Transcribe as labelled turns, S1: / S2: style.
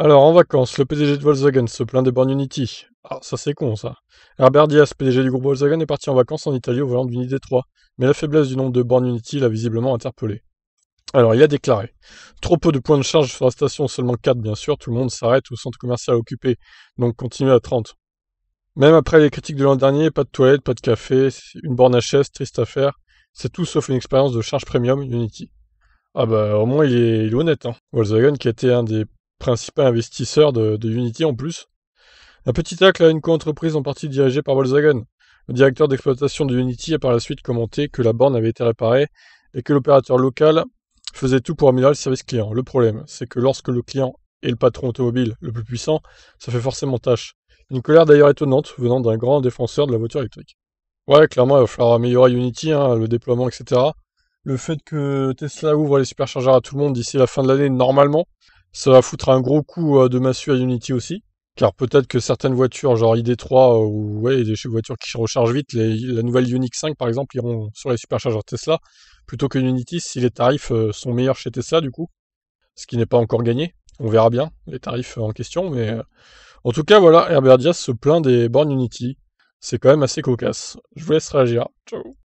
S1: Alors, en vacances, le PDG de Volkswagen se plaint des bornes Unity. Ah, ça c'est con ça. Herbert Diaz, PDG du groupe Volkswagen, est parti en vacances en Italie au volant d'une ID.3, 3 mais la faiblesse du nombre de bornes Unity l'a visiblement interpellé. Alors, il a déclaré Trop peu de points de charge sur la station, seulement 4 bien sûr, tout le monde s'arrête au centre commercial occupé, donc continue à 30. Même après les critiques de l'an dernier, pas de toilettes, pas de café, une borne à chaise, triste affaire, c'est tout sauf une expérience de charge premium Unity. Ah bah, au moins il est, honnête, hein. Volkswagen qui était un des principal investisseur de, Unity en plus. Un petit acte, à une co-entreprise en partie dirigée par Volkswagen. Le directeur d'exploitation de Unity a par la suite commenté que la borne avait été réparée et que l'opérateur local faisait tout pour améliorer le service client. Le problème, c'est que lorsque le client est le patron automobile le plus puissant, ça fait forcément tâche. Une colère d'ailleurs étonnante venant d'un grand défenseur de la voiture électrique. Ouais, clairement, il va falloir améliorer Unity, hein, le déploiement, etc. Le fait que Tesla ouvre les superchargeurs à tout le monde d'ici la fin de l'année, normalement, ça va foutre un gros coup euh, de massue à Unity aussi. Car peut-être que certaines voitures, genre ID3 euh, ou ouais, des voitures qui rechargent vite, la nouvelle Unix 5 par exemple, iront sur les superchargeurs Tesla plutôt que Unity si les tarifs euh, sont meilleurs chez Tesla du coup. Ce qui n'est pas encore gagné. On verra bien les tarifs en question. Mais en tout cas, voilà, Herbert Diaz se plaint des bornes Unity. C'est quand même assez cocasse. Je vous laisse réagir. Ciao.